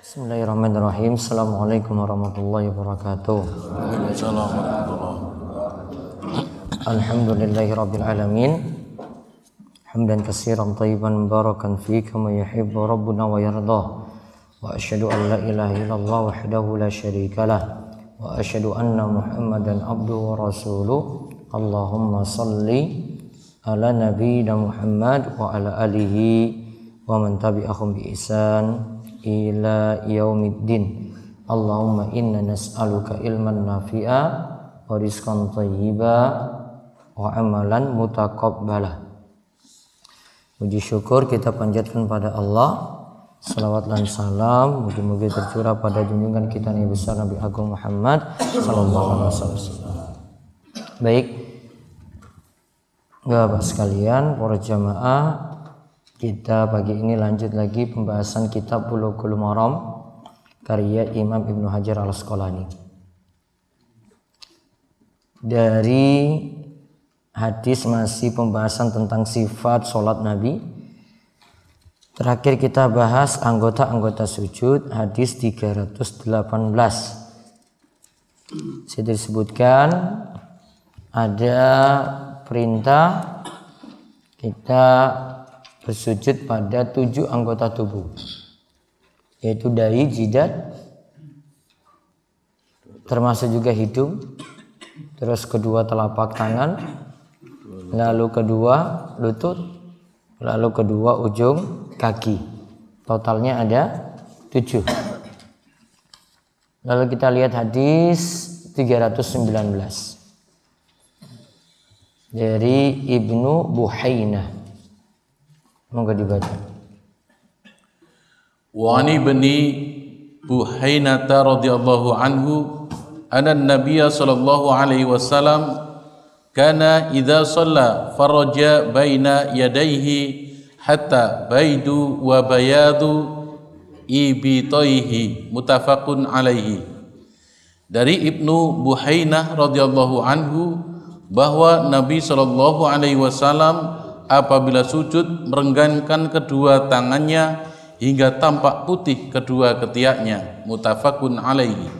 Bismillahirrahmanirrahim. Assalamualaikum warahmatullahi wabarakatuh. Alhamdulillahi rabbil alamin. Hamdan katsiran tayyiban mubarakan fi kama yuhibbu rabbuna wa yarda. Wa asyhadu an la ilaha illallah wahdahu la syarikalah Wa asyhadu anna Muhammadan abduhu wa rasuluh. Allahumma shalli ala nabiyyina Muhammad wa ala alihi wa man tabi'ahum bi ihsan ila yaumiddin Allahumma inna nas'aluka ilman nafi'a wa rizqan thayyiba wa amalan mutakabbalah. Puji syukur kita panjatkan pada Allah Salawat dan salam Mugi-mugi tercurah pada junjungan kita Nabi besar Nabi Agung Muhammad Sallallahu alaihi wasallam Baik Bapak sekalian, para jamaah kita pagi ini lanjut lagi pembahasan kitab Bulughul Maram karya Imam Ibnu Hajar Al-Asqalani. Dari hadis masih pembahasan tentang sifat sholat Nabi. Terakhir kita bahas anggota-anggota sujud hadis 318. Saya disebutkan ada perintah kita bersujud pada tujuh anggota tubuh yaitu dahi, jidat, termasuk juga hidung, terus kedua telapak tangan, lalu kedua lutut, lalu kedua ujung kaki. Totalnya ada tujuh. Lalu kita lihat hadis 319 dari Ibnu Buhainah Monggo dibaca. Wa ani bani Buhainata radhiyallahu anhu anna Nabi sallallahu alaihi wasallam kana idza shalla faraja baina yadayhi hatta baidu wa bayadu ibitaihi mutafaqun alaihi dari Ibnu Buhainah radhiyallahu anhu bahwa Nabi sallallahu alaihi wasallam apabila sujud merenggangkan kedua tangannya hingga tampak putih kedua ketiaknya mutafakun alaihi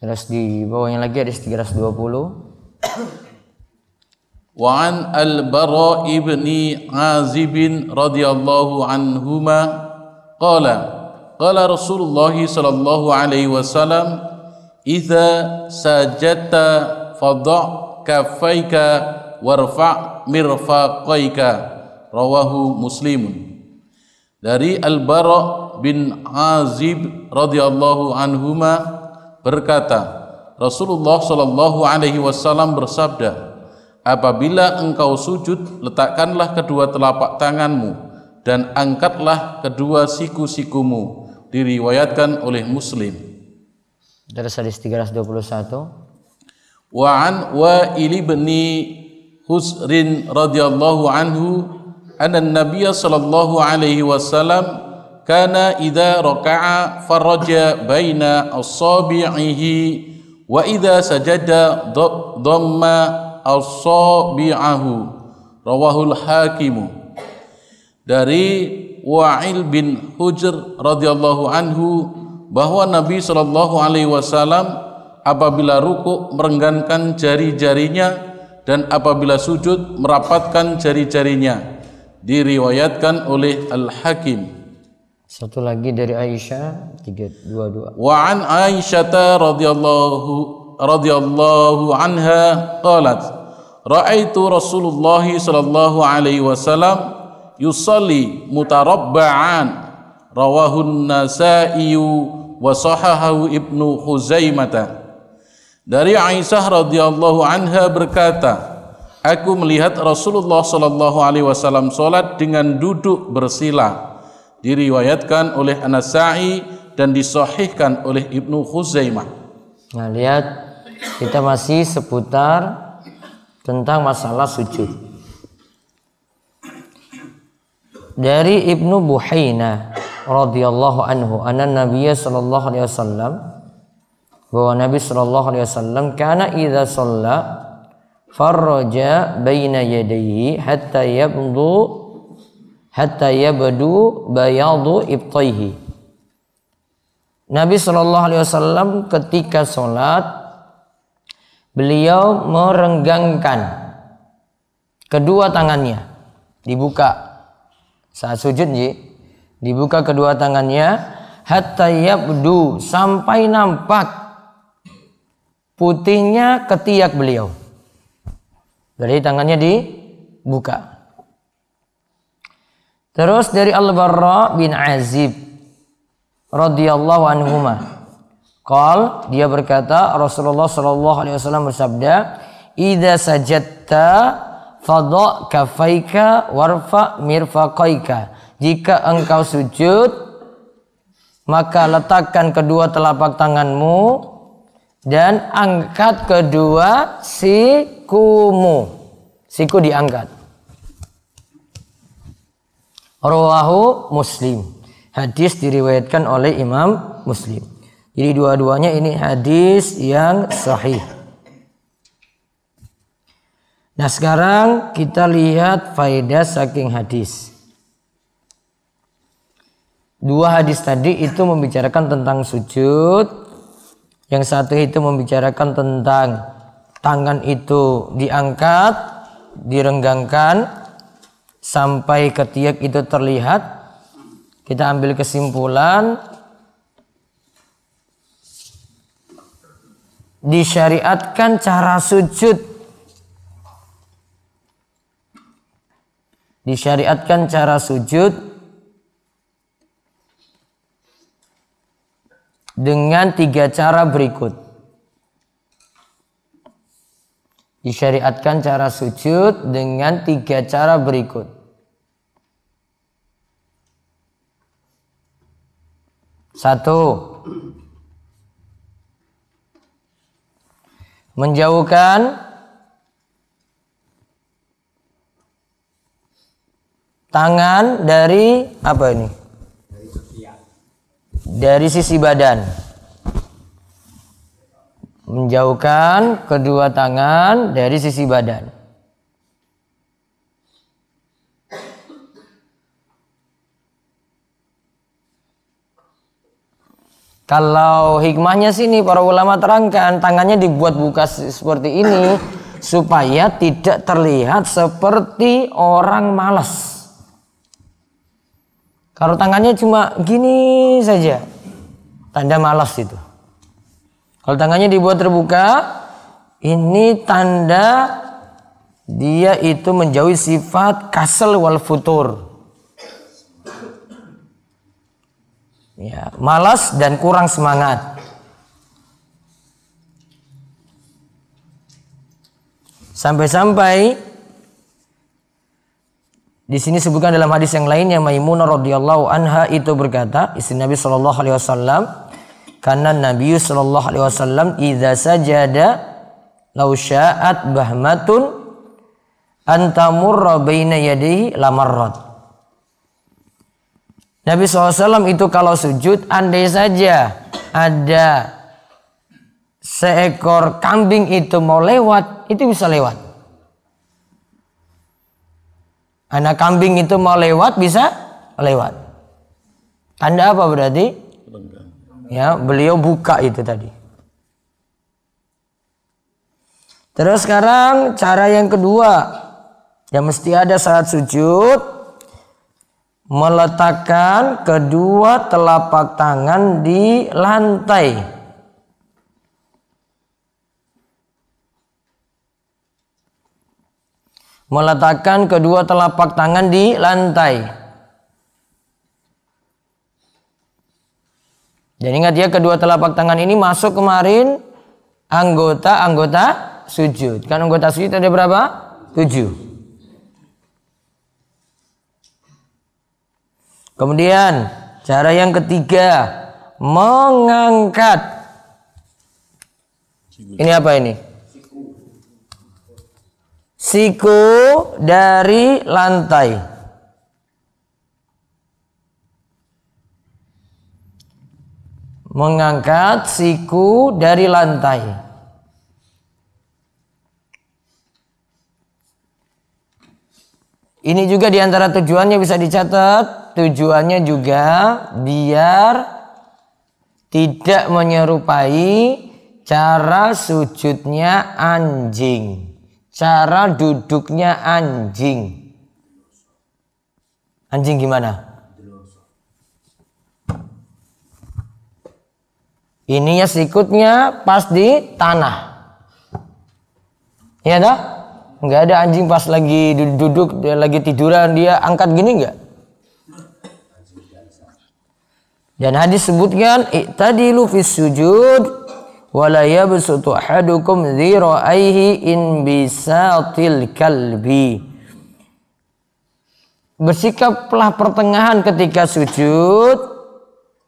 terus di bawahnya lagi ada 320 wa'an al-bara ibni azibin radhiyallahu anhuma qala qala rasulullah sallallahu alaihi wasallam idza sajatta fadha kafaika warfa' mirfaqaika rawahu muslimun dari Al-Bara bin Azib radhiyallahu anhuma berkata Rasulullah sallallahu alaihi wasallam bersabda apabila engkau sujud letakkanlah kedua telapak tanganmu dan angkatlah kedua siku-sikumu diriwayatkan oleh Muslim dari hadis 321 wa an wa ili Husrin radhiyallahu anhu anna Nabiy sallallahu alaihi wasallam kana idza raka'a faraja baina asabi'ihi wa idza sajada dhamma asabi'ahu rawahul hakimu dari Wa'il bin Hujr radhiyallahu anhu bahwa Nabi Shallallahu alaihi wasallam apabila ruku merenggangkan jari-jarinya dan apabila sujud merapatkan jari-jarinya diriwayatkan oleh Al-Hakim satu lagi dari Aisyah 322 wa an Aisyah radhiyallahu radhiyallahu anha qalat raaitu Rasulullah sallallahu alaihi wasallam yusalli mutarabba'an rawahu an-Nasa'i wa sahahahu Ibnu Huzaimah dari Aisyah radhiyallahu anha berkata, aku melihat Rasulullah shallallahu alaihi wasallam sholat dengan duduk bersila. Diriwayatkan oleh Anasai dan disohihkan oleh Ibnu Khuzaimah. Nah lihat kita masih seputar tentang masalah sujud. Dari Ibnu Buhaina radhiyallahu anhu, anak Nabi sallallahu alaihi wasallam bahwa Nabi Shallallahu Alaihi Wasallam karena ida sholla farroja bayna yadihi hatta yabdu hatta yabdu bayadu ibtaihi Nabi Shallallahu Alaihi Wasallam ketika sholat beliau merenggangkan kedua tangannya dibuka saat sujud ji dibuka kedua tangannya hatta yabdu sampai nampak putihnya ketiak beliau. Jadi tangannya dibuka. Terus dari Al-Barra bin Azib radhiyallahu anhu Qal dia berkata Rasulullah sallallahu alaihi wasallam bersabda, "Idza sajatta fadha kafaika warfa mirfaqaika." Jika engkau sujud, maka letakkan kedua telapak tanganmu dan angkat kedua sikumu. Siku diangkat. Rawahu Muslim. Hadis diriwayatkan oleh Imam Muslim. Jadi dua-duanya ini hadis yang sahih. Nah sekarang kita lihat faedah saking hadis. Dua hadis tadi itu membicarakan tentang sujud yang satu itu membicarakan tentang tangan itu diangkat, direnggangkan sampai ketiak itu terlihat. Kita ambil kesimpulan disyariatkan cara sujud disyariatkan cara sujud dengan tiga cara berikut. Disyariatkan cara sujud dengan tiga cara berikut. Satu, menjauhkan tangan dari apa ini? dari sisi badan menjauhkan kedua tangan dari sisi badan Kalau hikmahnya sini para ulama terangkan tangannya dibuat buka seperti ini supaya tidak terlihat seperti orang malas. Kalau tangannya cuma gini saja, tanda malas itu. Kalau tangannya dibuat terbuka, ini tanda dia itu menjauhi sifat kasel wal futur. Ya, malas dan kurang semangat. Sampai-sampai di sini sebutkan dalam hadis yang lain lainnya Maimunah radhiyallahu anha itu berkata, istri Nabi sallallahu alaihi wasallam, karena Nabi sallallahu alaihi wasallam idza sajada law sya'at bahmatun antamurra baina yadihi lamarrat. Nabi SAW itu kalau sujud andai saja ada seekor kambing itu mau lewat itu bisa lewat. Anak kambing itu mau lewat bisa lewat. Tanda apa berarti? Ya, beliau buka itu tadi. Terus sekarang cara yang kedua yang mesti ada saat sujud meletakkan kedua telapak tangan di lantai. meletakkan kedua telapak tangan di lantai. Jadi ingat ya kedua telapak tangan ini masuk kemarin anggota-anggota sujud. Kan anggota sujud ada berapa? Tujuh. Kemudian cara yang ketiga mengangkat. Ini apa ini? siku dari lantai. Mengangkat siku dari lantai. Ini juga diantara tujuannya bisa dicatat. Tujuannya juga biar tidak menyerupai cara sujudnya anjing cara duduknya anjing. Anjing gimana? Ini ya sikutnya pas di tanah. Iya dah? Nggak ada anjing pas lagi duduk, dia lagi tiduran, dia angkat gini nggak? Dan hadis sebutkan, tadi lu sujud wala yabsutu ahadukum dhira'aihi in bisatil kalbi bersikaplah pertengahan ketika sujud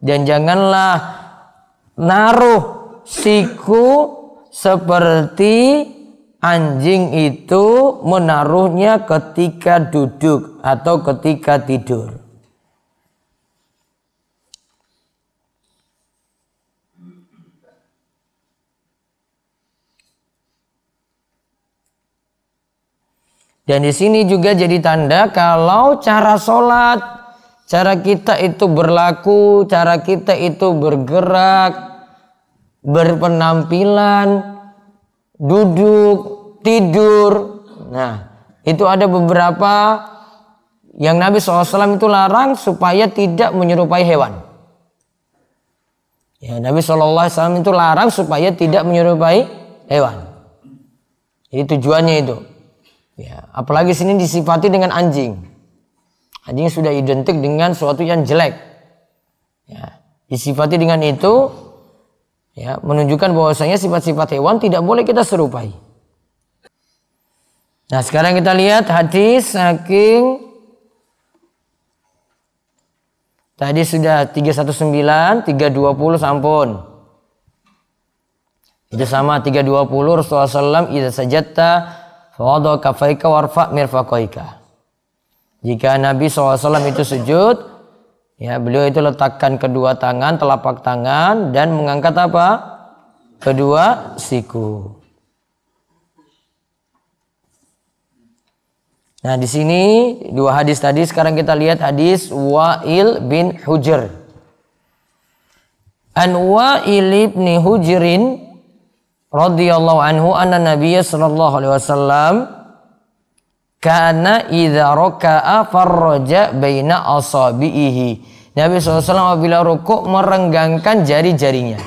dan janganlah naruh siku seperti anjing itu menaruhnya ketika duduk atau ketika tidur Dan di sini juga jadi tanda kalau cara sholat, cara kita itu berlaku, cara kita itu bergerak, berpenampilan, duduk, tidur. Nah, itu ada beberapa yang Nabi SAW itu larang supaya tidak menyerupai hewan. Ya, Nabi SAW itu larang supaya tidak menyerupai hewan. Jadi tujuannya itu. Ya, apalagi sini disifati dengan anjing. Anjing sudah identik dengan sesuatu yang jelek. Ya, disifati dengan itu ya menunjukkan bahwasanya sifat-sifat hewan tidak boleh kita serupai. Nah, sekarang kita lihat hadis saking Tadi sudah 319, 320 sampun. Itu sama 320 Rasulullah SAW idza sajadta Fawadu kafaika warfa mirfaqaika. Jika Nabi SAW itu sujud, ya beliau itu letakkan kedua tangan, telapak tangan dan mengangkat apa? Kedua siku. Nah di sini dua hadis tadi sekarang kita lihat hadis Wa'il bin Hujr. An Wa'il ibni Hujrin radhiyallahu anhu anna nabiyya sallallahu alaihi wasallam kana idza raka'a farraja baina asabihi. Nabi SAW apabila rukuk merenggangkan jari-jarinya.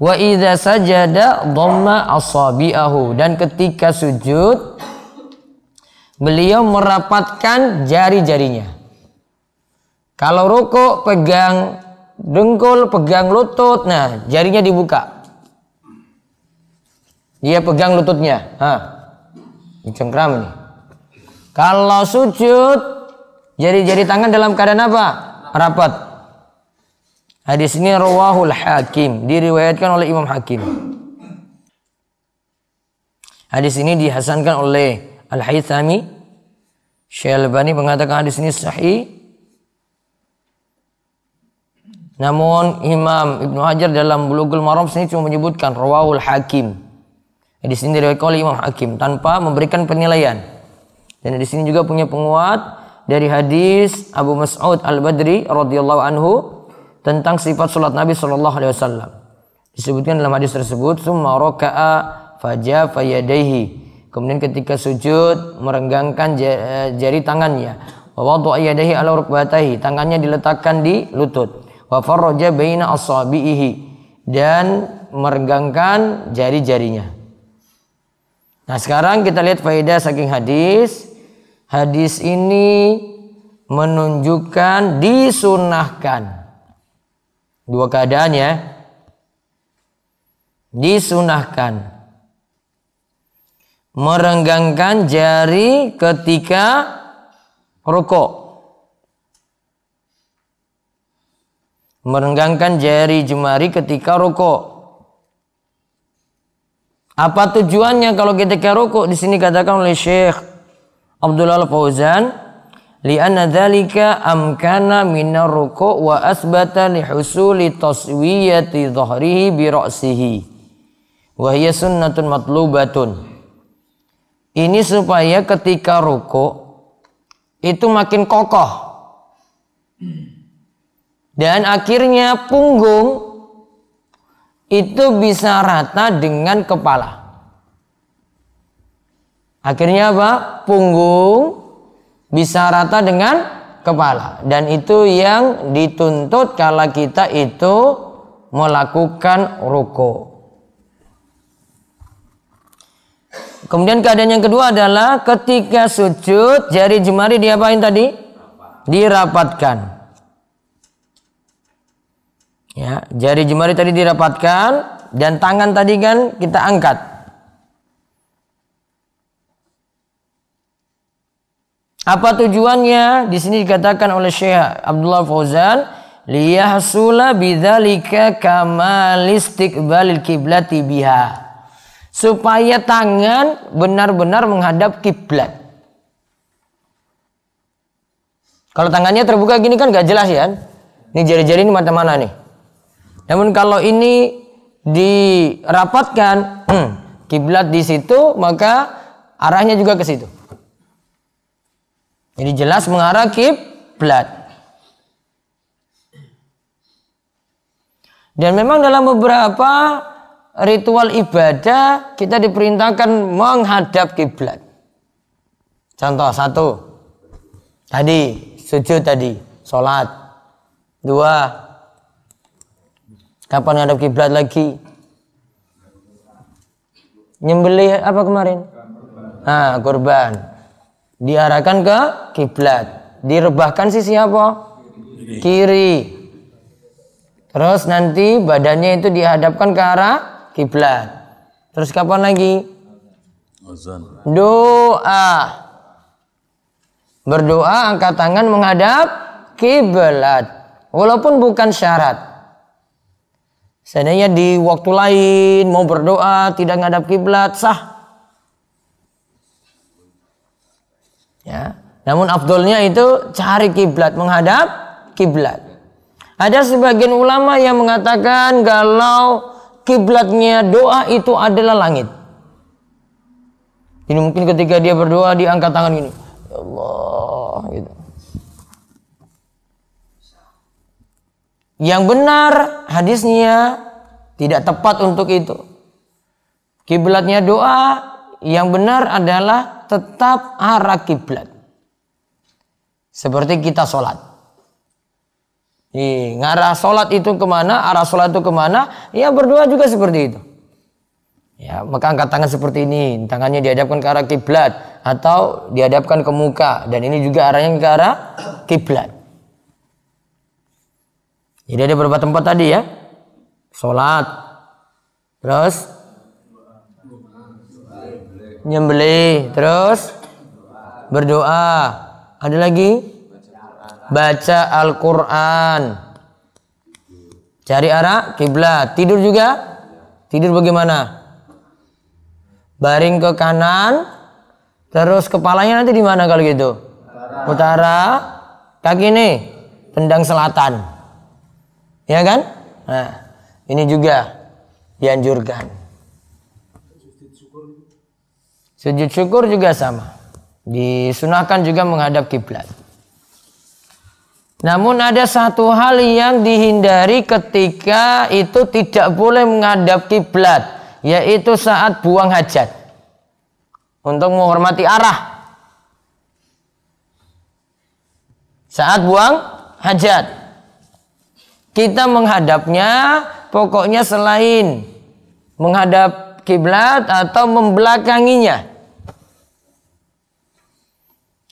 Wa idza sajada dhamma asabi'ahu dan ketika sujud beliau merapatkan jari-jarinya. Kalau rukuk pegang dengkul, pegang lutut, nah jarinya dibuka. Dia pegang lututnya. Hah. Ini cengkram ini. Kalau sujud, jadi jari tangan dalam keadaan apa? Rapat. Hadis ini rawahul hakim. Diriwayatkan oleh Imam Hakim. Hadis ini dihasankan oleh Al-Haythami. Syalbani mengatakan hadis ini sahih. Namun Imam Ibnu Hajar dalam Bulughul Maram sini cuma menyebutkan rawahul hakim. Di sini dari oleh Imam Hakim tanpa memberikan penilaian. Dan di sini juga punya penguat dari hadis Abu Mas'ud Al-Badri radhiyallahu anhu tentang sifat salat Nabi sallallahu alaihi wasallam. Disebutkan dalam hadis tersebut, "Summa raka'a fayadehi. Kemudian ketika sujud merenggangkan jari tangannya. Wa wada'a yadayhi ala rukbatahi. Tangannya diletakkan di lutut. Wa farraja baina asabihi dan merenggangkan jari-jarinya. Nah sekarang kita lihat faedah saking hadis. Hadis ini menunjukkan disunahkan. Dua keadaan ya. Disunahkan. Merenggangkan jari ketika rokok. Merenggangkan jari jemari ketika rokok. Apa tujuannya kalau ketika rukuk di sini katakan oleh Syekh Abdullah Al-Fauzan li'anna dzalika amkana minar ruku' wa asbata li husuli taswiyati dhahrihi bi ra'sihi wa hiya sunnatun matlubatun. Ini supaya ketika rukuk itu makin kokoh. Dan akhirnya punggung itu bisa rata dengan kepala. Akhirnya apa? Punggung bisa rata dengan kepala dan itu yang dituntut kalau kita itu melakukan ruko. Kemudian keadaan yang kedua adalah ketika sujud jari jemari diapain tadi? Dirapatkan. Ya, jari jemari tadi dirapatkan dan tangan tadi kan kita angkat. Apa tujuannya? Di sini dikatakan oleh Syekh Abdullah Fauzan, liyahsula bidzalika kamal istiqbalil kiblati biha supaya tangan benar-benar menghadap kiblat. Kalau tangannya terbuka gini kan gak jelas ya. Ini jari-jari ini mata mana nih? Namun kalau ini dirapatkan hmm, kiblat di situ, maka arahnya juga ke situ. Jadi jelas mengarah kiblat. Dan memang dalam beberapa ritual ibadah kita diperintahkan menghadap kiblat. Contoh satu, tadi sujud tadi, sholat. Dua, Kapan ngadap kiblat lagi? Nyembeli apa kemarin? Ah, kurban. Diarahkan ke kiblat. Direbahkan si siapa? Kiri. Terus nanti badannya itu dihadapkan ke arah kiblat. Terus kapan lagi? Doa. Berdoa angkat tangan menghadap kiblat. Walaupun bukan syarat. Seandainya di waktu lain mau berdoa tidak ngadap kiblat sah. Ya. Namun afdolnya itu cari kiblat menghadap kiblat. Ada sebagian ulama yang mengatakan kalau kiblatnya doa itu adalah langit. Ini mungkin ketika dia berdoa diangkat tangan ini, ya Allah gitu. Yang benar hadisnya tidak tepat untuk itu. Kiblatnya doa yang benar adalah tetap arah kiblat. Seperti kita sholat. Ih, ngarah sholat itu kemana, arah sholat itu kemana, ya berdoa juga seperti itu. Ya, maka angkat tangan seperti ini, tangannya dihadapkan ke arah kiblat atau dihadapkan ke muka dan ini juga arahnya ke arah kiblat. Jadi ada beberapa tempat tadi ya. Salat. Terus nyembeli, terus berdoa. Ada lagi? Baca Al-Qur'an. Cari arah kiblat. Tidur juga? Tidur bagaimana? Baring ke kanan, terus kepalanya nanti di mana kalau gitu? Utara. Utara, kaki ini tendang selatan. Ya kan? Nah, ini juga dianjurkan. Sujud syukur juga sama. Disunahkan juga menghadap kiblat. Namun ada satu hal yang dihindari ketika itu tidak boleh menghadap kiblat, yaitu saat buang hajat. Untuk menghormati arah. Saat buang hajat. Kita menghadapnya pokoknya selain menghadap kiblat atau membelakanginya.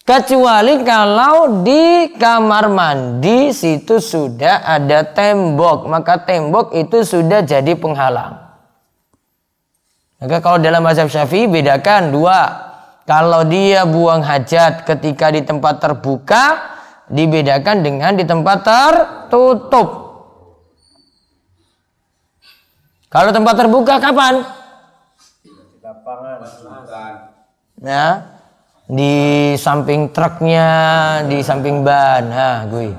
Kecuali kalau di kamar mandi situ sudah ada tembok, maka tembok itu sudah jadi penghalang. Maka kalau dalam mazhab Syafi'i bedakan dua. Kalau dia buang hajat ketika di tempat terbuka dibedakan dengan di tempat tertutup. Kalau tempat terbuka kapan? Di lapangan. Ya. Di samping truknya, di samping ban. Ha, gue.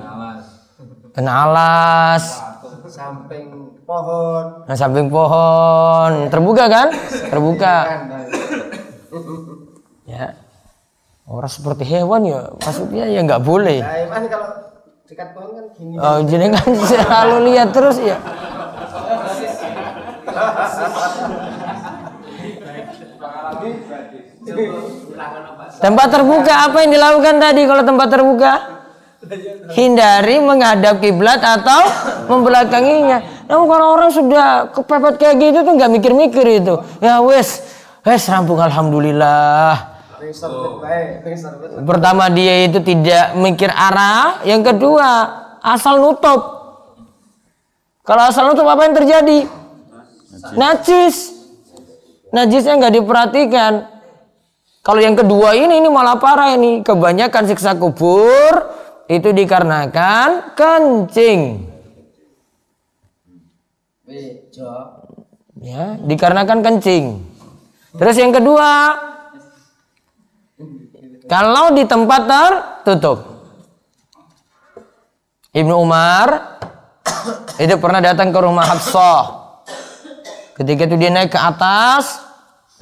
Kena alas. Samping pohon. Nah, samping pohon. Terbuka kan? Terbuka. ya. Orang seperti hewan ya, maksudnya ya nggak boleh. Nah, kalau dekat pohon kan gini. Oh, jadi kan selalu lihat terus ya. Tempat terbuka apa yang dilakukan tadi kalau tempat terbuka? Hindari menghadap kiblat atau membelakanginya. Namun kalau orang sudah kepepet kayak gitu tuh nggak mikir-mikir itu. Ya wes, wes rampung alhamdulillah. Pertama dia itu tidak mikir arah, yang kedua asal nutup. Kalau asal nutup apa yang terjadi? najis. Najisnya nggak diperhatikan. Kalau yang kedua ini ini malah parah ini. Kebanyakan siksa kubur itu dikarenakan kencing. Ya, dikarenakan kencing. Terus yang kedua, kalau di tempat tertutup. Ibnu Umar itu pernah datang ke rumah Hafsah Ketika itu dia naik ke atas,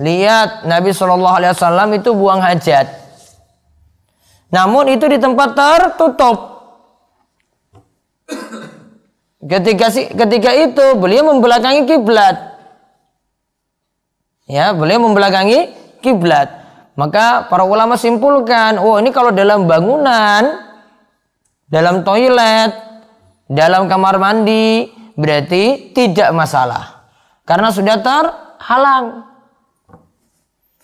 lihat Nabi Shallallahu Alaihi Wasallam itu buang hajat. Namun itu di tempat tertutup. Ketika si, ketika itu beliau membelakangi kiblat. Ya, beliau membelakangi kiblat. Maka para ulama simpulkan, oh ini kalau dalam bangunan, dalam toilet, dalam kamar mandi berarti tidak masalah. Karena sudah terhalang.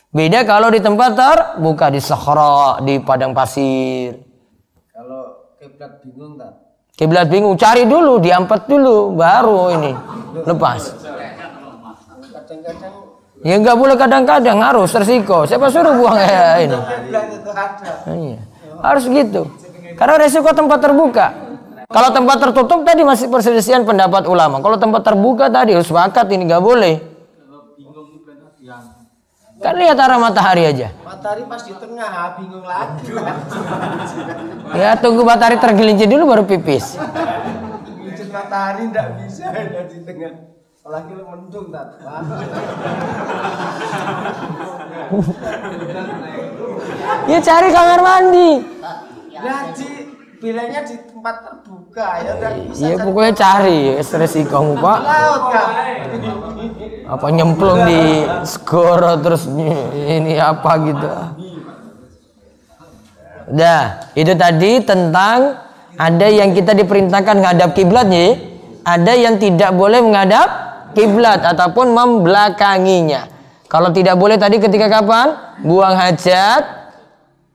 Beda kalau di tempat terbuka di sokhro, di padang pasir. Kalau kiblat bingung tak? Kiblat bingung, cari dulu, diampet dulu, baru ini lepas. Ya nggak boleh kadang-kadang harus tersiko. Siapa suruh buang ya ini? Iya. Harus gitu. Karena resiko tempat terbuka. Kalau tempat tertutup tadi masih perselisihan pendapat ulama. Kalau tempat terbuka tadi harus oh, sepakat ini nggak boleh. Kan lihat arah matahari aja. Matahari pas di tengah, ah, bingung lagi. ya tunggu matahari tergelincir dulu baru pipis. Gelincir matahari tidak bisa ada di tengah. Apalagi mendung tak. ya cari kamar mandi. Nah, di, bilangnya di tempat terbuka ya iya, iya pokoknya cari kamu pak laut kan apa nyemplung di skoro terus ini apa gitu Dah itu tadi tentang ada yang kita diperintahkan menghadap kiblatnya, ada yang tidak boleh menghadap kiblat ataupun membelakanginya. Kalau tidak boleh tadi ketika kapan? Buang hajat,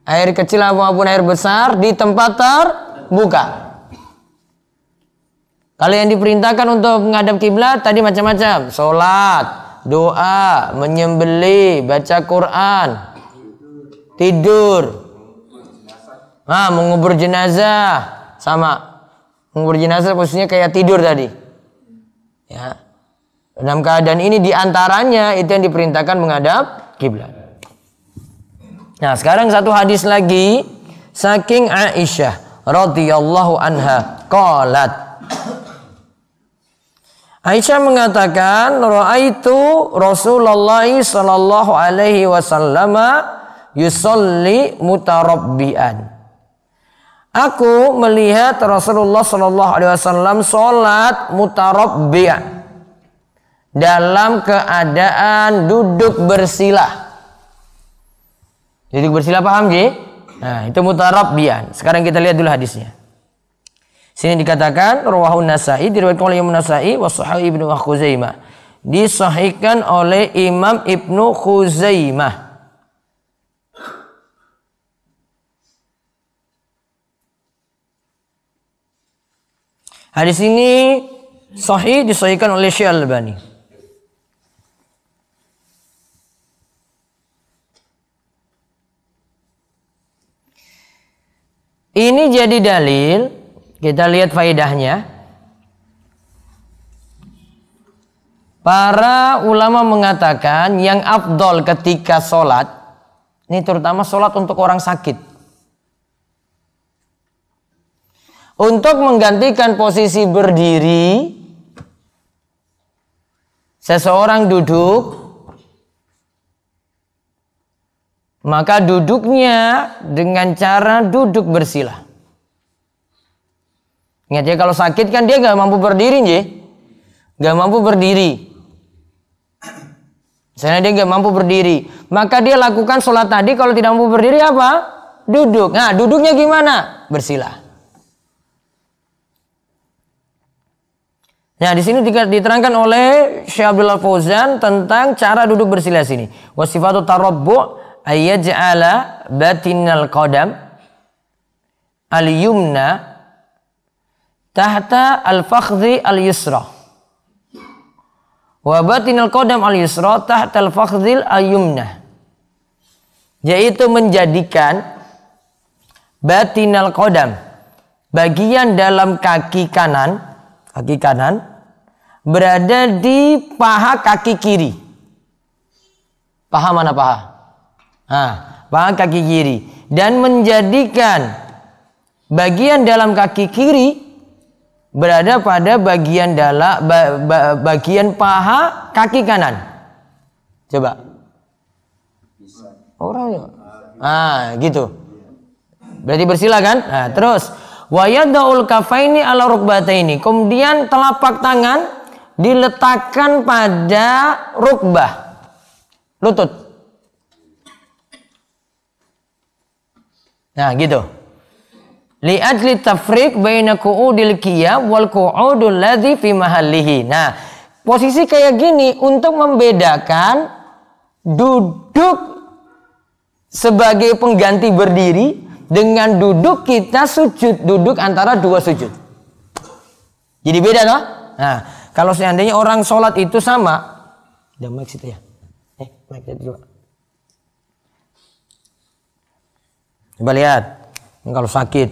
air kecil apapun air besar di tempat ter buka. Kalau yang diperintahkan untuk menghadap kiblat tadi macam-macam, sholat, doa, menyembeli, baca Quran, tidur, nah, mengubur jenazah, sama mengubur jenazah posisinya kayak tidur tadi. Ya, dalam keadaan ini diantaranya itu yang diperintahkan menghadap kiblat. Nah sekarang satu hadis lagi saking Aisyah radhiyallahu anha qalat Aisyah mengatakan raaitu Rasulullah sallallahu alaihi wasallam Yusalli mutarabbian Aku melihat Rasulullah Sallallahu Alaihi Wasallam salat mutarabbian dalam keadaan duduk bersila. Duduk bersila paham Ji? Nah, itu mutarabbian. Sekarang kita lihat dulu hadisnya. Sini dikatakan rawahu Nasa'i diriwayatkan oleh Imam Nasa'i wa sahih Ibnu Khuzaimah. Disahihkan oleh Imam Ibnu Khuzaimah. Hadis ini sahih disahihkan oleh Syekh Albani. Ini jadi dalil. Kita lihat faedahnya. Para ulama mengatakan yang afdol ketika sholat, ini terutama sholat untuk orang sakit. Untuk menggantikan posisi berdiri, seseorang duduk Maka duduknya dengan cara duduk bersila. Ingat ya kalau sakit kan dia nggak mampu berdiri nih, nggak mampu berdiri. Misalnya dia nggak mampu berdiri, maka dia lakukan sholat tadi kalau tidak mampu berdiri apa? Duduk. Nah duduknya gimana? Bersila. Nah, di sini diterangkan oleh Syekh Abdullah Fauzan tentang cara duduk bersila sini. Wasifatu tarabbu' ayaj'ala batinal qadam al-yumna tahta al-fakhdhi al-yusra wa batinal qadam al-yusra tahta al-fakhdhi al-yumna yaitu menjadikan batinal qadam bagian dalam kaki kanan kaki kanan berada di paha kaki kiri paha mana paha Nah, paha kaki kiri dan menjadikan bagian dalam kaki kiri berada pada bagian dalam bagian paha kaki kanan. Coba. Orang ya. Ah, gitu. Berarti bersila kan? Nah, terus wayadaul kafaini ala ini. Kemudian telapak tangan diletakkan pada rukbah. Lutut. Nah, gitu. ajli tafriq baina qu'udil qiyam wal qu'udul ladzi fi mahallihi. Nah, posisi kayak gini untuk membedakan duduk sebagai pengganti berdiri dengan duduk kita sujud duduk antara dua sujud. Jadi beda loh. Nah, kalau seandainya orang sholat itu sama, ya, mic situ ya. Eh, mic dulu. Coba lihat. Ini kalau sakit.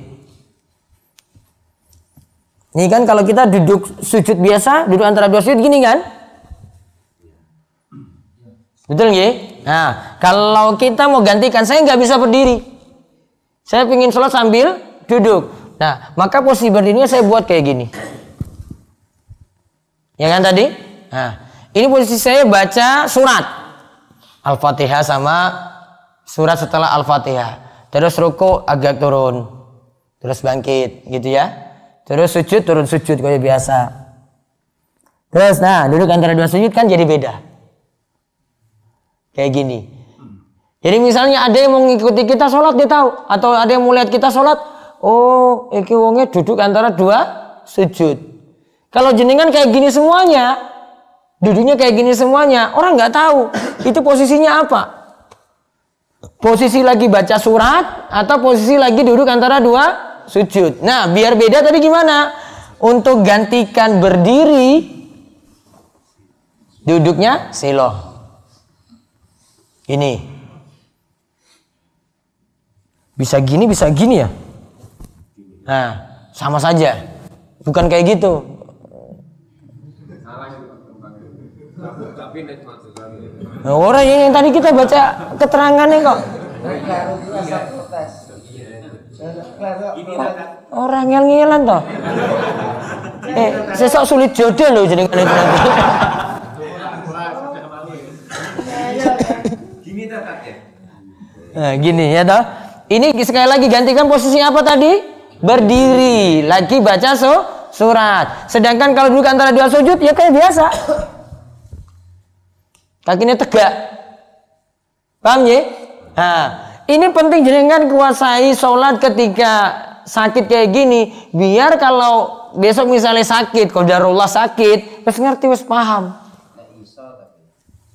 Ini kan kalau kita duduk sujud biasa, duduk antara dua sujud gini kan? Betul nggih? Nah, kalau kita mau gantikan, saya nggak bisa berdiri. Saya pingin sholat sambil duduk. Nah, maka posisi berdirinya saya buat kayak gini. Ya kan tadi? Nah, ini posisi saya baca surat Al-Fatihah sama surat setelah Al-Fatihah terus ruku agak turun, terus bangkit gitu ya. Terus sujud turun sujud kayak biasa. Terus nah duduk antara dua sujud kan jadi beda. Kayak gini. Jadi misalnya ada yang mau ngikuti kita sholat dia tahu atau ada yang mau lihat kita sholat, oh iki wonge duduk antara dua sujud. Kalau jenengan kayak gini semuanya, duduknya kayak gini semuanya, orang nggak tahu itu posisinya apa. Posisi lagi baca surat atau posisi lagi duduk antara dua sujud. Nah, biar beda tadi gimana? Untuk gantikan berdiri duduknya silo. Ini. Bisa gini, bisa gini ya? Nah, sama saja. Bukan kayak gitu. Tapi Nah, orang yang, yang tadi kita baca keterangannya kok. Orang oh, yang ngilan toh. Eh, sesok sulit jodoh loh jadi kalian nanti. Gini ya? Nah, gini ya toh. Ini sekali lagi gantikan posisi apa tadi? Berdiri. Lagi baca so, surat. Sedangkan kalau duduk antara dua sujud ya kayak biasa kakinya tegak paham ya nah, ini penting jenengan kuasai sholat ketika sakit kayak gini biar kalau besok misalnya sakit kalau darulah sakit terus ngerti terus paham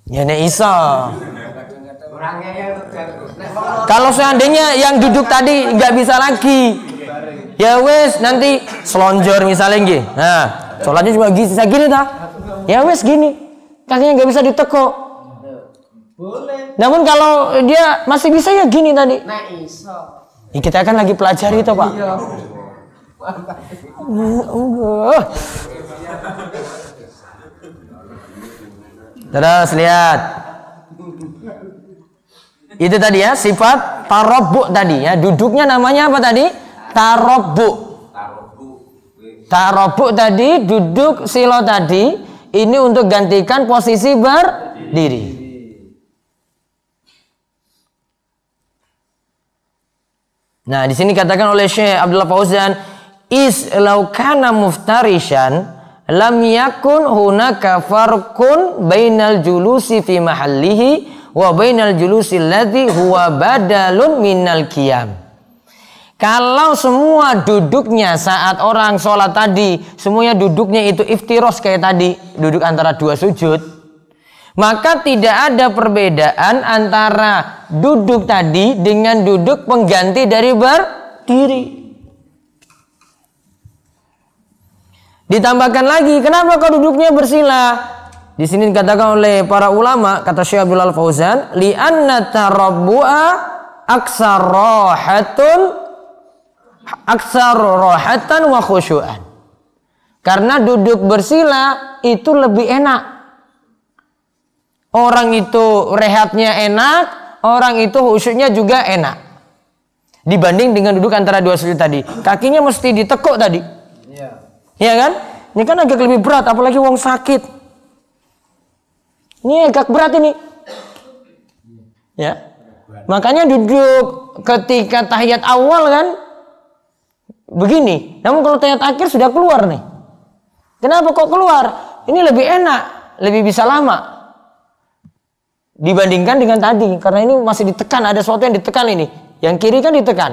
ya nek iso kalau seandainya yang duduk tadi nggak bisa lagi ya wes nanti selonjor misalnya gini nah sholatnya cuma gini gini dah ya wes gini kakinya nggak bisa ditekuk boleh. Namun kalau dia masih bisa ya gini tadi. Nah, iso. Ya, kita kan lagi pelajari itu, Pak. Iya. Terus lihat. Itu tadi ya sifat tarobu tadi ya. Duduknya namanya apa tadi? Tarobuk. Tarobuk tadi duduk silo tadi ini untuk gantikan posisi berdiri. Nah, di sini katakan oleh Syekh Abdullah Fauzan, is laukana muftarishan lam yakun hunaka farqun bainal julusi fi mahallihi wa bainal julusi ladzi huwa badalun minal qiyam. Kalau semua duduknya saat orang sholat tadi, semuanya duduknya itu iftiros kayak tadi, duduk antara dua sujud, maka tidak ada perbedaan antara duduk tadi dengan duduk pengganti dari berdiri. Ditambahkan lagi, kenapa kau duduknya bersila? Di sini dikatakan oleh para ulama, kata Syekh Abdul Al Fauzan, anna tarabbu'a aksar aksarohatan aksar wa khusyu'an. Karena duduk bersila itu lebih enak Orang itu rehatnya enak, orang itu khusyuknya juga enak. Dibanding dengan duduk antara dua sujud tadi. Kakinya mesti ditekuk tadi. Iya. Iya kan? Ini kan agak lebih berat, apalagi wong sakit. Ini agak berat ini. Ya. Makanya duduk ketika tahiyat awal kan begini. Namun kalau tahiyat akhir sudah keluar nih. Kenapa kok keluar? Ini lebih enak, lebih bisa lama dibandingkan dengan tadi karena ini masih ditekan ada sesuatu yang ditekan ini yang kiri kan ditekan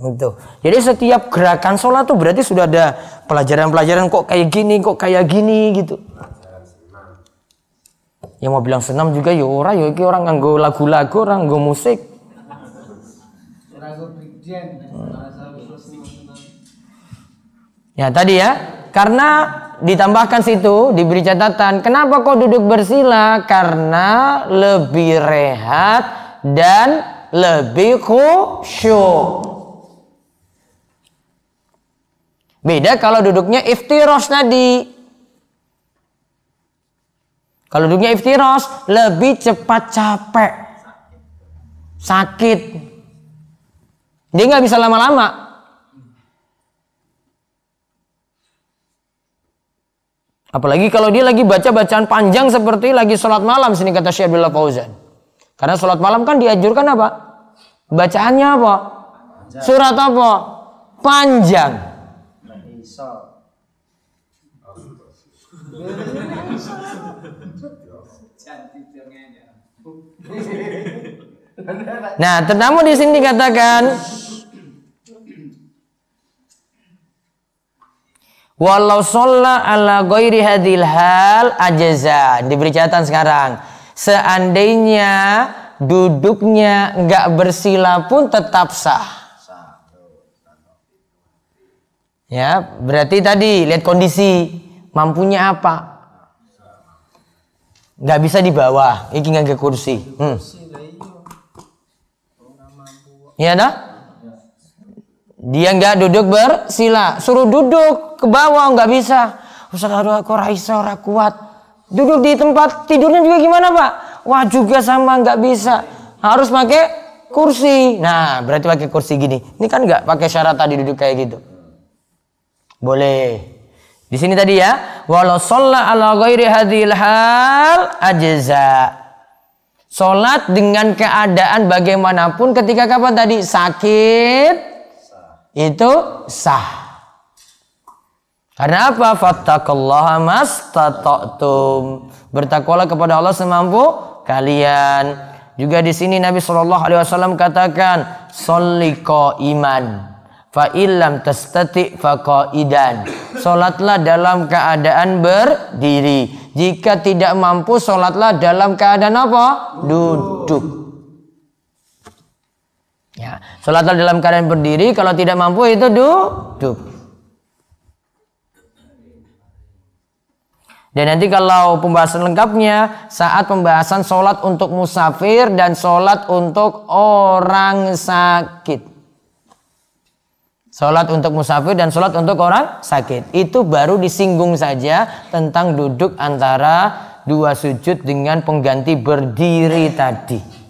itu jadi setiap gerakan sholat tuh berarti sudah ada pelajaran-pelajaran kok kayak gini kok kayak gini gitu Yang mau bilang senam juga ya orang ya iki orang nganggo lagu-lagu orang nganggo musik ya tadi ya karena ditambahkan situ diberi catatan kenapa kau duduk bersila karena lebih rehat dan lebih khusyuk beda kalau duduknya iftiros tadi kalau duduknya iftiros lebih cepat capek sakit dia nggak bisa lama-lama Apalagi kalau dia lagi baca bacaan panjang seperti lagi sholat malam sini kata Syekh Abdullah Fauzan. Karena sholat malam kan diajurkan apa? Bacaannya apa? Surat apa? Panjang. Nah, tetamu di sini dikatakan Walau sholla ala goiri hadil hal ajaza. Diberi catatan sekarang. Seandainya duduknya nggak bersila pun tetap sah. Ya, berarti tadi lihat kondisi mampunya apa. Nggak bisa di bawah, ini nggak ke kursi. Hmm. Iya. iya dah. Dia nggak duduk bersila, suruh duduk ke bawah nggak bisa. Ustaz aduh aku raisa ora kuat. Duduk di tempat tidurnya juga gimana pak? Wah juga sama nggak bisa. Harus pakai kursi. Nah berarti pakai kursi gini. Ini kan nggak pakai syarat tadi duduk kayak gitu. Boleh. Di sini tadi ya, walau sholat ala ghairi hadhil hal ajza. Sholat dengan keadaan bagaimanapun ketika kapan tadi sakit, itu sah. Karena apa? mas mastata'tum. Bertakwalah kepada Allah semampu kalian. Juga di sini Nabi Shallallahu alaihi wasallam katakan, Soliko iman Fa illam tastati faqaidan. Salatlah dalam keadaan berdiri. Jika tidak mampu salatlah dalam keadaan apa? Duduk. Ya, sholat dalam keadaan berdiri, kalau tidak mampu itu duduk. Dan nanti kalau pembahasan lengkapnya saat pembahasan sholat untuk musafir dan sholat untuk orang sakit. Sholat untuk musafir dan sholat untuk orang sakit. Itu baru disinggung saja tentang duduk antara dua sujud dengan pengganti berdiri tadi.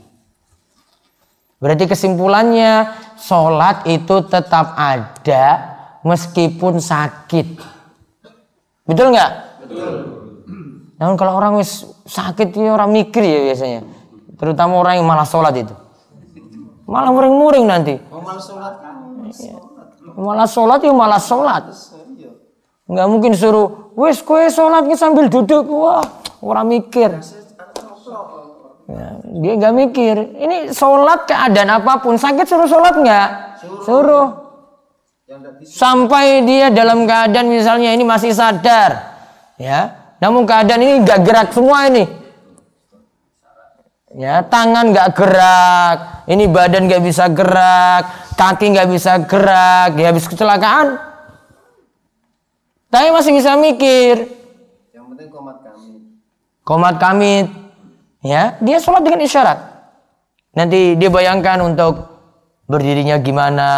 Berarti kesimpulannya sholat itu tetap ada meskipun sakit. Betul nggak? Betul. Namun kalau orang wis sakit ya orang mikir ya biasanya. Terutama orang yang malah sholat itu. Malah muring-muring nanti. Oh, kan? iya. malah sholat ya malah sholat. Nggak mungkin suruh, wis kue sholatnya sambil duduk. Wah, orang mikir. Ya, dia nggak mikir. Ini sholat keadaan apapun sakit suruh sholat nggak? Suruh. suruh. Sampai dia dalam keadaan misalnya ini masih sadar, ya. Namun keadaan ini nggak gerak semua ini. Ya, tangan nggak gerak, ini badan nggak bisa gerak, kaki nggak bisa gerak, ya habis kecelakaan. Tapi masih bisa mikir. Yang penting komat kami. Komat kami ya dia sholat dengan isyarat nanti dia bayangkan untuk berdirinya gimana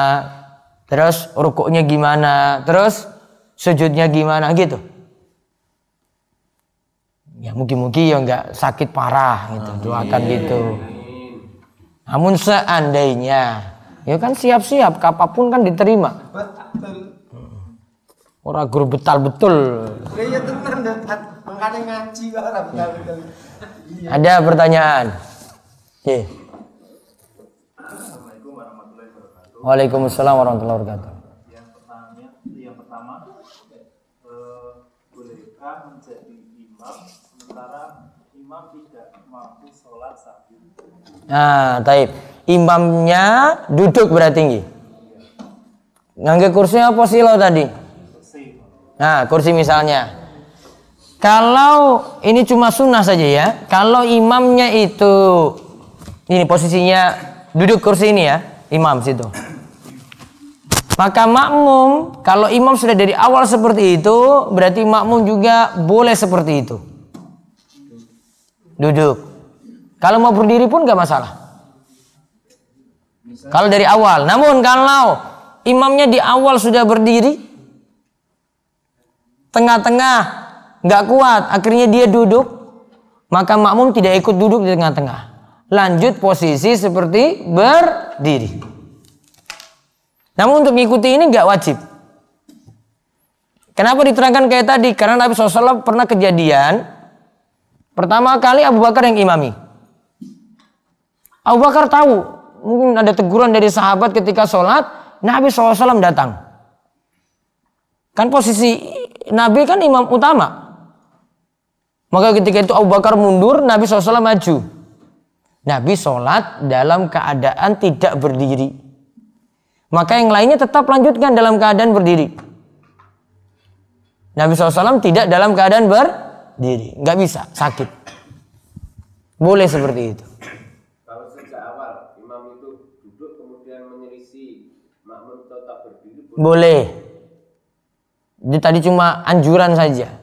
terus rukuknya gimana terus sujudnya gimana gitu ya mungkin-mungkin ya nggak sakit parah gitu Amin. doakan gitu namun seandainya ya kan siap-siap kapapun kan diterima orang guru betul betal betul iya, Iya. Ada pertanyaan? Yeah. Waalaikumsalam warahmatullahi wabarakatuh. Yang pertama, yang pertama eh, bolehkah menjadi imam sementara imam tidak mampu sholat Nah, taib. Imamnya duduk berarti tinggi. Iya. Ngangge kursinya apa sih lo tadi? Nah, kursi misalnya. Kalau ini cuma sunnah saja ya. Kalau imamnya itu ini posisinya duduk kursi ini ya, imam situ. Maka makmum kalau imam sudah dari awal seperti itu, berarti makmum juga boleh seperti itu. Duduk. Kalau mau berdiri pun gak masalah. Kalau dari awal. Namun kalau imamnya di awal sudah berdiri, tengah-tengah nggak kuat, akhirnya dia duduk, maka makmum tidak ikut duduk di tengah-tengah. Lanjut posisi seperti berdiri. Namun untuk mengikuti ini nggak wajib. Kenapa diterangkan kayak tadi? Karena Nabi SAW pernah kejadian pertama kali Abu Bakar yang imami. Abu Bakar tahu mungkin ada teguran dari sahabat ketika sholat Nabi SAW datang. Kan posisi Nabi kan imam utama. Maka ketika itu Abu Bakar mundur, Nabi SAW maju. Nabi sholat dalam keadaan tidak berdiri. Maka yang lainnya tetap lanjutkan dalam keadaan berdiri. Nabi SAW tidak dalam keadaan berdiri. Nggak bisa, sakit. Boleh seperti itu. Kalau sejak awal imam itu duduk kemudian menyelisi makmum tetap berdiri. Boleh. Jadi tadi cuma anjuran saja.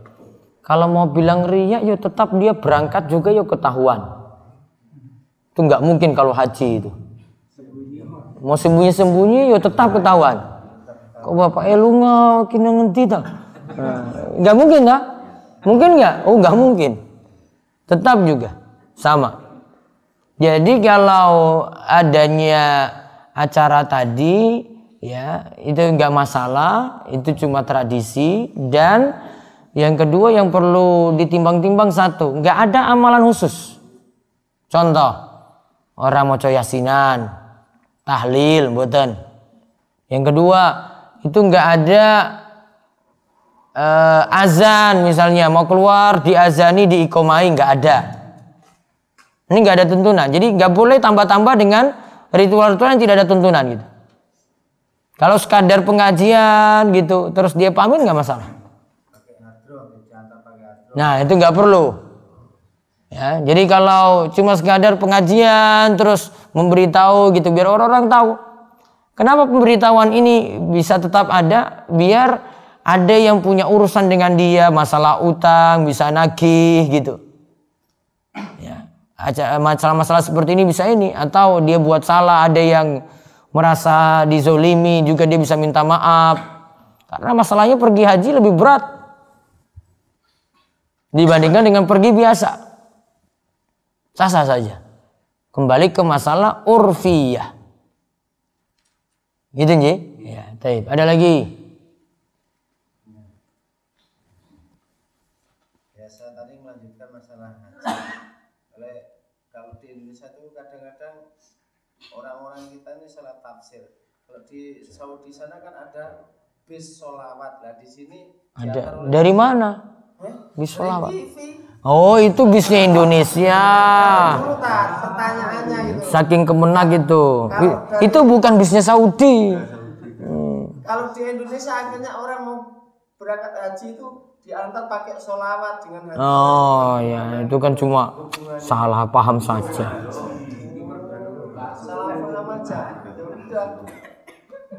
Kalau mau bilang riak, ya tetap dia berangkat juga ya ketahuan. Itu nggak mungkin kalau haji itu. Mau sembunyi-sembunyi ya tetap ketahuan. Kok bapak eh lu kena tak? Eh, nggak mungkin tak? Mungkin nggak? Oh nggak mungkin. Tetap juga sama. Jadi kalau adanya acara tadi ya itu nggak masalah, itu cuma tradisi dan yang kedua yang perlu ditimbang-timbang satu, nggak ada amalan khusus. Contoh, orang mau yasinan, tahlil, buatan. Yang kedua, itu nggak ada uh, azan misalnya mau keluar diazani diikomai nggak ada. Ini nggak ada tuntunan. Jadi nggak boleh tambah-tambah dengan ritual-ritual yang tidak ada tuntunan gitu. Kalau sekadar pengajian gitu, terus dia pamit nggak masalah. Nah, itu nggak perlu. Ya, jadi kalau cuma sekadar pengajian terus memberitahu gitu biar orang-orang tahu. Kenapa pemberitahuan ini bisa tetap ada? Biar ada yang punya urusan dengan dia masalah utang bisa nagih gitu. Ya, masalah-masalah seperti ini bisa ini atau dia buat salah ada yang merasa dizolimi juga dia bisa minta maaf karena masalahnya pergi haji lebih berat dibandingkan dengan pergi biasa. Sah-sah saja. Kembali ke masalah urfiyah. Gitu nji? Ya, taib. Ada lagi? Biasa tadi melanjutkan masalah haji. Oleh kalau di Indonesia itu kadang-kadang orang-orang kita ini salah tafsir. Kalau di Saudi sana kan ada bis solawat lah di sini. Ada. Dari mana? Bis apa? Oh itu bisnya Indonesia. Saking kemenak itu. Itu bukan bisnya Saudi. Hmm. Kalau di Indonesia akhirnya orang mau berangkat haji itu diantar pakai solawat dengan Oh ya itu kan cuma Salah paham saja.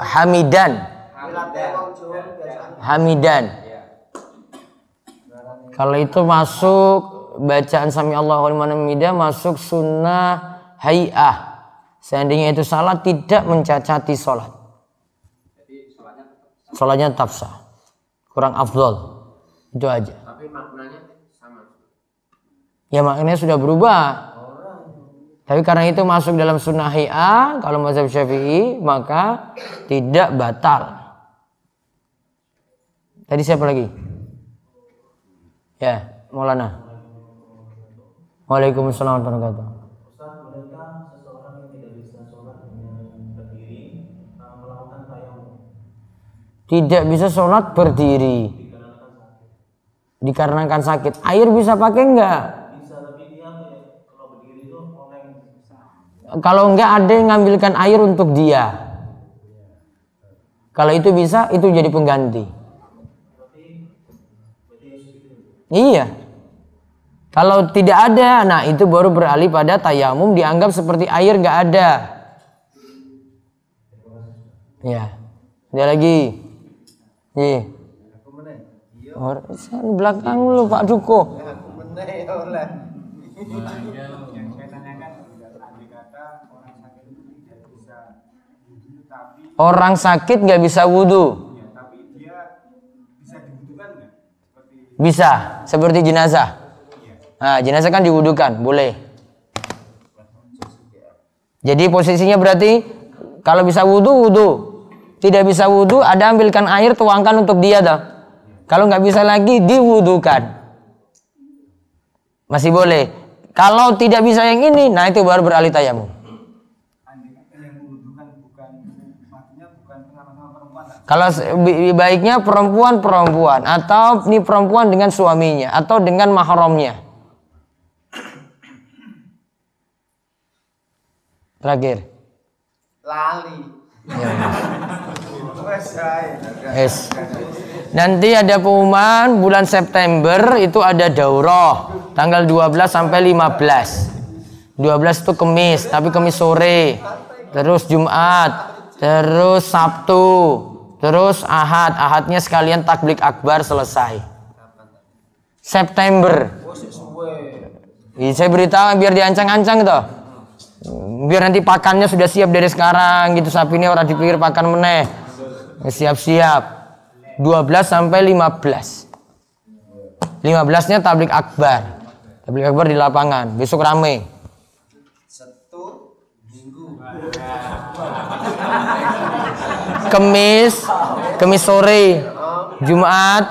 Hamidan. Hamidan. Kalau itu masuk bacaan sami Allah liman hamidah masuk sunnah hayah. Seandainya itu salah tidak mencacati sholat. Sholatnya tetap Kurang afdol. Itu aja. Tapi maknanya sama. Ya maknanya sudah berubah. Tapi karena itu masuk dalam sunnah hi'a kalau mazhab syafi'i, maka tidak batal. Tadi siapa lagi? Ya, Maulana. Waalaikumsalam warahmatullahi wabarakatuh. Tidak bisa sholat berdiri dikarenakan sakit. Air bisa pakai enggak? Kalau enggak ada yang ngambilkan air untuk dia. Kalau itu bisa, itu jadi pengganti. Iya. Kalau tidak ada, nah itu baru beralih pada tayamum dianggap seperti air nggak ada. Ya. dia lagi. Iya. Orang belakang lu Pak Duko. Orang sakit nggak bisa wudhu. Iya, bisa Seperti... Bisa, seperti jenazah. Iya. Nah, jenazah kan diwudukan, boleh. Jadi posisinya berarti kalau bisa wudhu wudhu, tidak bisa wudhu ada ambilkan air tuangkan untuk dia dah. Kalau nggak bisa lagi diwudukan. Masih boleh. Kalau tidak bisa yang ini, nah itu baru beralih tayamum. Kalau baiknya perempuan-perempuan atau ini perempuan dengan suaminya atau dengan mahramnya. Terakhir. Lali. Ya. Yes. Nanti ada pengumuman bulan September itu ada daurah tanggal 12 sampai 15. 12 itu kemis, tapi kemis sore. Terus Jumat, terus Sabtu, Terus Ahad, Ahadnya sekalian takblik akbar selesai. September. Ya, saya beritahu biar diancang-ancang toh. Biar nanti pakannya sudah siap dari sekarang gitu sapi ini orang dipikir pakan meneh. Siap-siap. 12 sampai 15. 15-nya tablik akbar. Tablik akbar di lapangan, besok rame. Satu minggu. Kemis, Kemis sore, Jumat,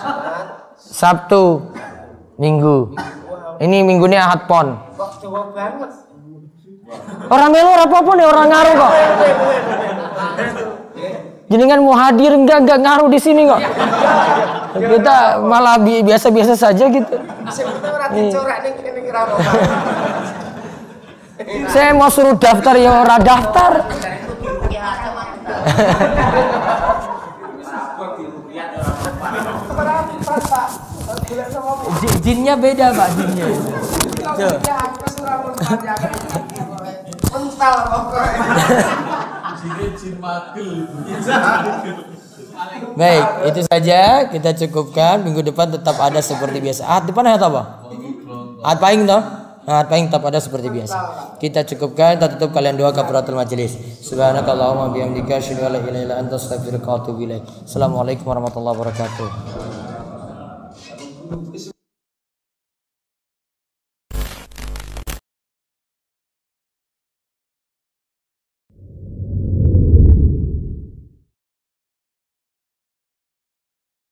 Sabtu, Minggu. Ini minggunya Ahad Pon. Orang melu apa pun ya orang ngaruh kok. Jadi kan mau hadir enggak enggak ngaruh di sini kok. Kita malah biasa-biasa saja gitu. Saya mau suruh daftar ya orang daftar jinnya beda pak jinnya Mental iya. Baik, itu saja kita cukupkan. Minggu depan tetap ada seperti biasa. Ah, depan ada apa? Ah, paling toh? Nah, paling tetap ada seperti biasa. Kita cukupkan, kita tutup kalian doa kafaratul majelis. Subhanakallahumma bihamdika asyhadu an la ilaha illa anta Assalamualaikum warahmatullahi wabarakatuh.